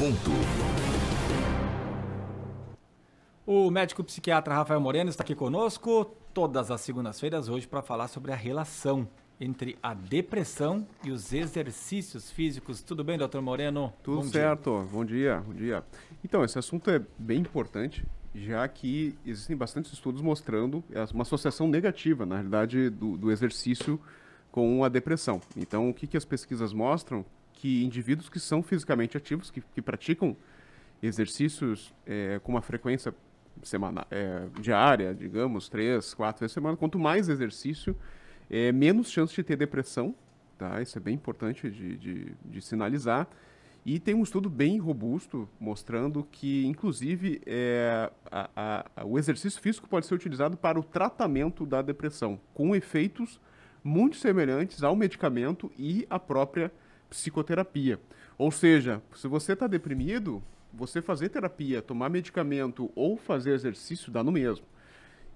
ponto. O médico psiquiatra Rafael Moreno está aqui conosco todas as segundas-feiras hoje para falar sobre a relação entre a depressão e os exercícios físicos. Tudo bem, doutor Moreno? Tudo Bom certo. Dia. Bom dia. Bom dia. Então, esse assunto é bem importante, já que existem bastantes estudos mostrando é uma associação negativa, na realidade, do, do exercício com a depressão. Então, o que, que as pesquisas mostram? que indivíduos que são fisicamente ativos, que, que praticam exercícios é, com uma frequência semana, é, diária, digamos, três, quatro vezes por semana, quanto mais exercício, é, menos chance de ter depressão, tá? Isso é bem importante de, de, de sinalizar. E tem um estudo bem robusto mostrando que, inclusive, é, a, a, o exercício físico pode ser utilizado para o tratamento da depressão, com efeitos muito semelhantes ao medicamento e à própria depressão psicoterapia. Ou seja, se você está deprimido, você fazer terapia, tomar medicamento ou fazer exercício dá no mesmo.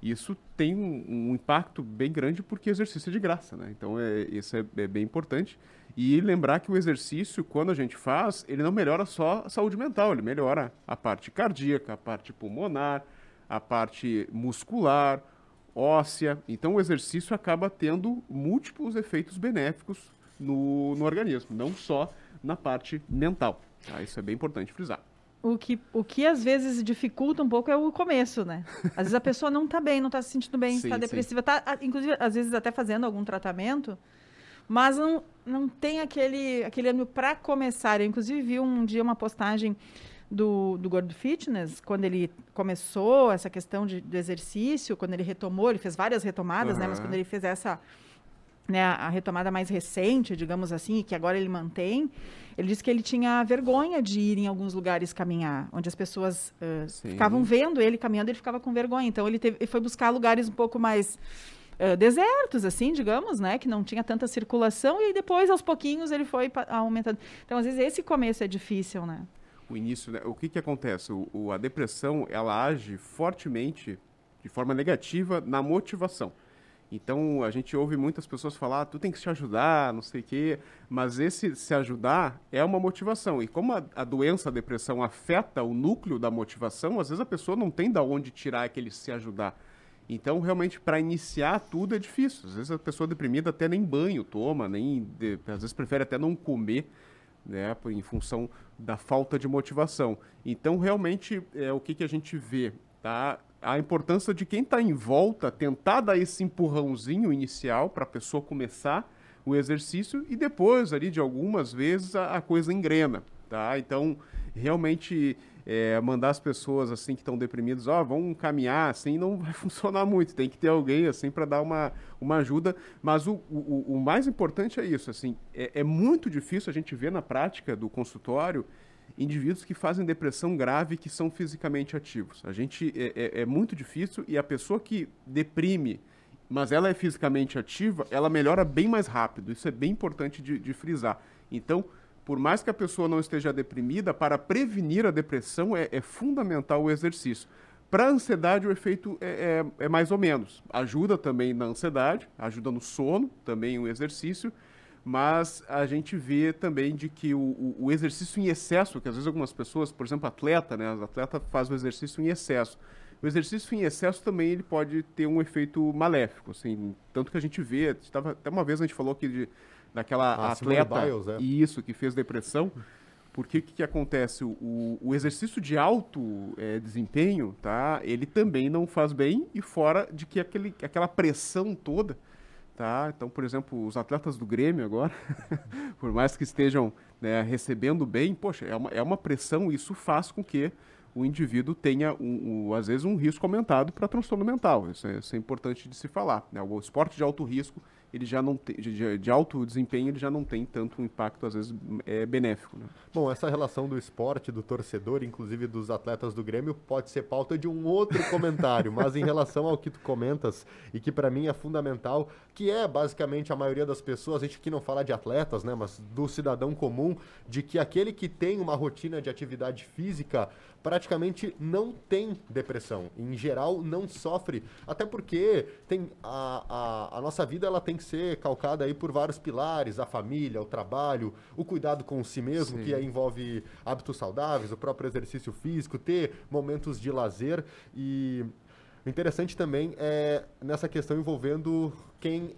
Isso tem um, um impacto bem grande porque exercício é de graça, né? Então, é, isso é, é bem importante. E lembrar que o exercício, quando a gente faz, ele não melhora só a saúde mental, ele melhora a parte cardíaca, a parte pulmonar, a parte muscular, óssea. Então, o exercício acaba tendo múltiplos efeitos benéficos no, no organismo, não só na parte mental. Tá? Isso é bem importante frisar. O que, o que às vezes dificulta um pouco é o começo, né? Às vezes a pessoa não está bem, não está se sentindo bem, está depressiva, está, inclusive, às vezes até fazendo algum tratamento, mas não, não tem aquele, aquele ânimo para começar. Eu, inclusive, vi um dia uma postagem do, do Gordo Fitness, quando ele começou essa questão de, do exercício, quando ele retomou, ele fez várias retomadas, uhum. né? Mas quando ele fez essa né, a retomada mais recente, digamos assim, que agora ele mantém, ele disse que ele tinha vergonha de ir em alguns lugares caminhar, onde as pessoas uh, ficavam vendo ele caminhando, ele ficava com vergonha. Então ele, teve, ele foi buscar lugares um pouco mais uh, desertos, assim, digamos, né, que não tinha tanta circulação. E depois, aos pouquinhos, ele foi aumentando. Então, às vezes esse começo é difícil, né? O início, né? o que que acontece? O, o, a depressão, ela age fortemente, de forma negativa, na motivação. Então a gente ouve muitas pessoas falar, ah, tu tem que se ajudar, não sei o quê, mas esse se ajudar é uma motivação. E como a, a, doença, a depressão afeta o núcleo da motivação, às vezes a pessoa não tem da onde tirar aquele se ajudar. Então realmente para iniciar tudo é difícil. Às vezes a pessoa deprimida até nem banho toma, nem às vezes prefere até não comer. Né, em função da falta de motivação. Então, realmente, é, o que, que a gente vê? Tá? a importância de quem está em volta tentar dar esse empurrãozinho inicial para a pessoa começar o exercício e depois ali de algumas vezes a, a coisa engrena, tá? Então realmente é, mandar as pessoas assim que estão deprimidas, ó, oh, vão caminhar, assim não vai funcionar muito. Tem que ter alguém assim para dar uma, uma ajuda. Mas o, o, o mais importante é isso, assim, é, é muito difícil a gente ver na prática do consultório indivíduos que fazem depressão grave que são fisicamente ativos. A gente é, é, é, muito difícil e a pessoa que deprime, mas ela é fisicamente ativa, ela melhora bem mais rápido. Isso é bem importante de, de frisar. Então, por mais que a pessoa não esteja deprimida, para prevenir a depressão é, é fundamental o exercício. Para a ansiedade, o efeito é, é, é mais ou menos. Ajuda também na ansiedade, ajuda no sono, também o exercício mas a gente vê também de que o, o, exercício em excesso, que às vezes algumas pessoas, por exemplo, atleta, né, atleta faz o exercício em excesso. O exercício em excesso também ele pode ter um efeito maléfico, assim, tanto que a gente vê, tava, até uma vez a gente falou aqui de, daquela ah, atleta, Biles, é. isso, que fez depressão, porque o que, que, acontece? O, o, exercício de alto é, desempenho, tá? Ele também não faz bem e fora de que aquele, aquela pressão toda Tá? Então, por exemplo, os atletas do Grêmio agora, por mais que estejam né, recebendo bem, poxa, é uma, é uma pressão isso faz com que o indivíduo tenha, um, um às vezes, um risco aumentado para transtorno mental. Isso é, isso é, importante de se falar. Né? O esporte de alto risco ele já não tem, de, de, alto desempenho, ele já não tem tanto impacto, às vezes, é, benéfico. Né? Bom, essa relação do esporte, do torcedor, inclusive dos atletas do Grêmio, pode ser pauta de um outro comentário, mas em relação ao que tu comentas, e que para mim é fundamental, que é basicamente a maioria das pessoas, a gente aqui não fala de atletas, né, mas do cidadão comum, de que aquele que tem uma rotina de atividade física praticamente não tem depressão. Em geral, não sofre. Até porque tem a, a, a nossa vida ela tem que ser calcada aí por vários pilares: a família, o trabalho, o cuidado com si mesmo, Sim. que envolve hábitos saudáveis, o próprio exercício físico, ter momentos de lazer. E interessante também é nessa questão envolvendo quem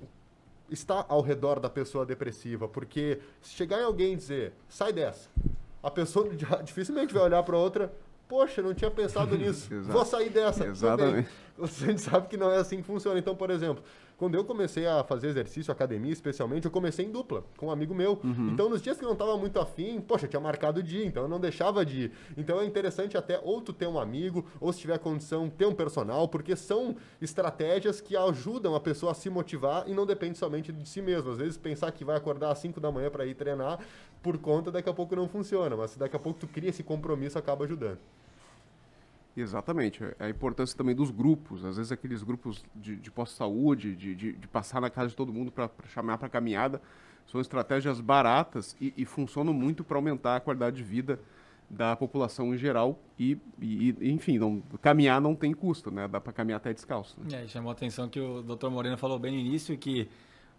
está ao redor da pessoa depressiva, porque se chegar em alguém e dizer, sai dessa, a pessoa dificilmente vai olhar para outra, Poxa, não tinha pensado nisso. Vou sair dessa. Exatamente. A gente sabe que não é assim que funciona. Então, por exemplo, quando eu comecei a fazer exercício, academia especialmente, eu comecei em dupla, com um amigo meu. Uhum. Então, nos dias que eu não tava muito afim, poxa, tinha marcado o dia, então eu não deixava de ir. Então, é interessante até ou tu ter um amigo, ou se tiver condição, ter um personal, porque são estratégias que ajudam a pessoa a se motivar e não depende somente de si mesmo. Às vezes, pensar que vai acordar às 5 da manhã para ir treinar, por conta, daqui a pouco não funciona. Mas se daqui a pouco tu cria esse compromisso, acaba ajudando. Exatamente. É, é a importância também dos grupos. Às vezes aqueles grupos de, de pós-saúde, de, de, de, passar na casa de todo mundo para chamar para caminhada, são estratégias baratas e, e funcionam muito para aumentar a qualidade de vida da população em geral e, e, enfim, não, caminhar não tem custo, né? Dá para caminhar até descalço. Né? É, chamou a atenção que o Dr. Moreno falou bem no início que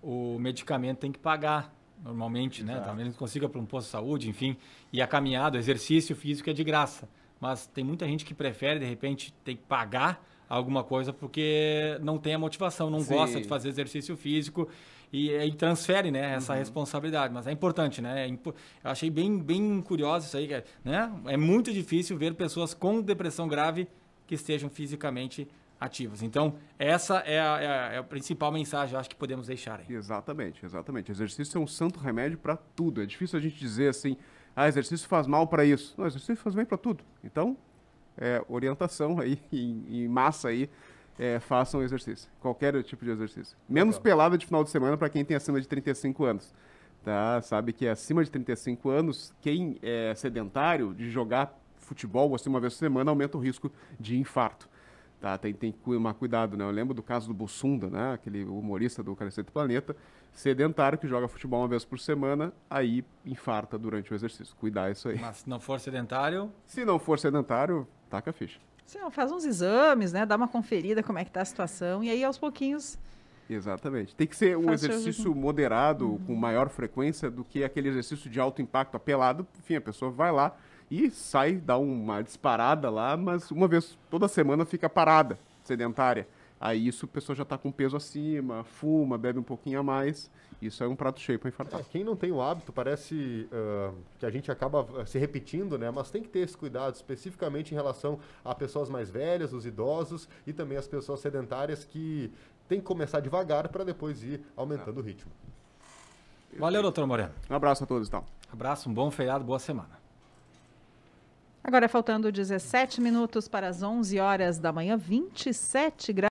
o medicamento tem que pagar normalmente, né? Exato. né? Talvez não consiga para um posto de saúde, enfim, e a caminhada, o exercício físico é de graça mas tem muita gente que prefere, de repente, ter que pagar alguma coisa porque não tem a motivação, não Sim. gosta de fazer exercício físico e, eh, e transfere né, essa uhum. responsabilidade. Mas é importante, né? É impo... Eu achei bem, bem curioso isso aí, é, né? É muito difícil ver pessoas com depressão grave que estejam fisicamente ativas. Então, essa é a, é a, é a principal mensagem, eu acho que podemos deixar aí. Exatamente, exatamente. Exercício é um santo remédio para tudo. É difícil a gente dizer assim ah, exercício faz mal para isso. Não, exercício faz bem para tudo. Então, é, orientação aí, em, em massa aí, é, façam exercício. Qualquer tipo de exercício. Menos Legal. pelada de final de semana para quem tem acima de 35 anos. Tá? Sabe que acima de 35 anos, quem é sedentário de jogar futebol assim uma vez por semana aumenta o risco de infarto. Tá, tem, tem que tomar cuidado, né? Eu lembro do caso do Bussunda, né? Aquele humorista do Cacete Planeta, sedentário que joga futebol uma vez por semana, aí infarta durante o exercício. Cuidar é isso aí. Mas se não for sedentário? Se não for sedentário, taca a ficha. Sim, faz uns exames, né? Dá uma conferida como é que tá a situação e aí aos pouquinhos... Exatamente. Tem que ser um exercício moderado, uhum. com maior frequência do que aquele exercício de alto impacto apelado. Enfim, a pessoa vai lá, e sai, dá uma disparada lá, mas uma vez toda semana fica parada, sedentária. Aí isso a pessoa já está com peso acima, fuma, bebe um pouquinho a mais. Isso é um prato cheio para infartar. É, quem não tem o hábito, parece uh, que a gente acaba ah, se repetindo, né? Mas tem que ter esse cuidado, especificamente em relação a pessoas mais velhas, os idosos e também as pessoas sedentárias que tem que começar devagar para depois ir aumentando é. o ritmo. Valeu, doutor Moreno. Um abraço a todos, então. Abraço, um bom feriado, boa semana. Agora faltando 17 minutos para as 11 horas da manhã, 27 graus.